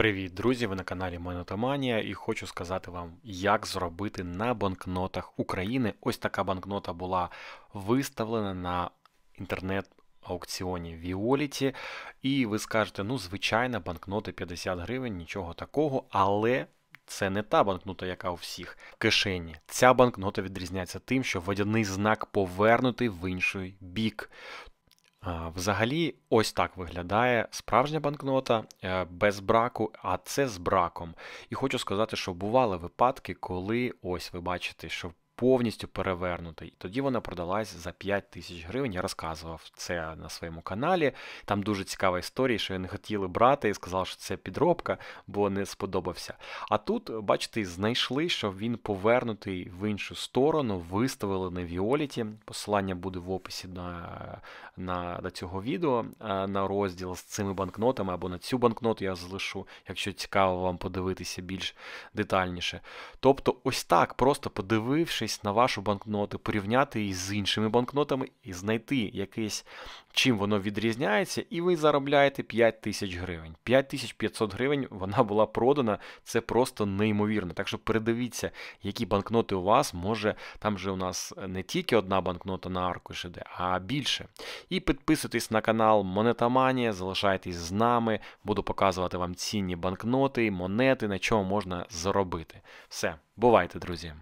Привіт, друзі! Ви на каналі Монотоманія і хочу сказати вам, як зробити на банкнотах України. Ось така банкнота була виставлена на інтернет-аукціоні Віоліті. І ви скажете, ну, звичайно, банкноти 50 гривень, нічого такого, але. Це не та банкнота, яка у всіх в кишені. Ця банкнота відрізняється тим, що водяний знак повернутий в інший бік. Взагалі, ось так виглядає справжня банкнота е, без браку, а це з браком. І хочу сказати, що бували випадки, коли ось ви бачите, що повністю перевернутий. Тоді вона продалась за 5 тисяч гривень. Я розказував це на своєму каналі. Там дуже цікава історія, що не хотіли брати і сказав, що це підробка, бо не сподобався. А тут, бачите, знайшли, що він повернутий в іншу сторону, виставили на Віоліті. Посилання буде в описі на, на, до цього відео, е, на розділ з цими банкнотами або на цю банкноту я залишу, якщо цікаво вам подивитися більш детальніше. Тобто, ось так, просто подивившись подивитись на вашу банкноту, порівняти її з іншими банкнотами і знайти якесь, чим воно відрізняється, і ви заробляєте 5 тисяч гривень. 5500 гривень вона була продана, це просто неймовірно. Так що передивіться, які банкноти у вас може. Там же у нас не тільки одна банкнота на аркуш іде, а більше. І підписуйтесь на канал Монетаманія, залишайтесь з нами, буду показувати вам цінні банкноти, монети, на чому можна заробити. Все, бувайте, друзі!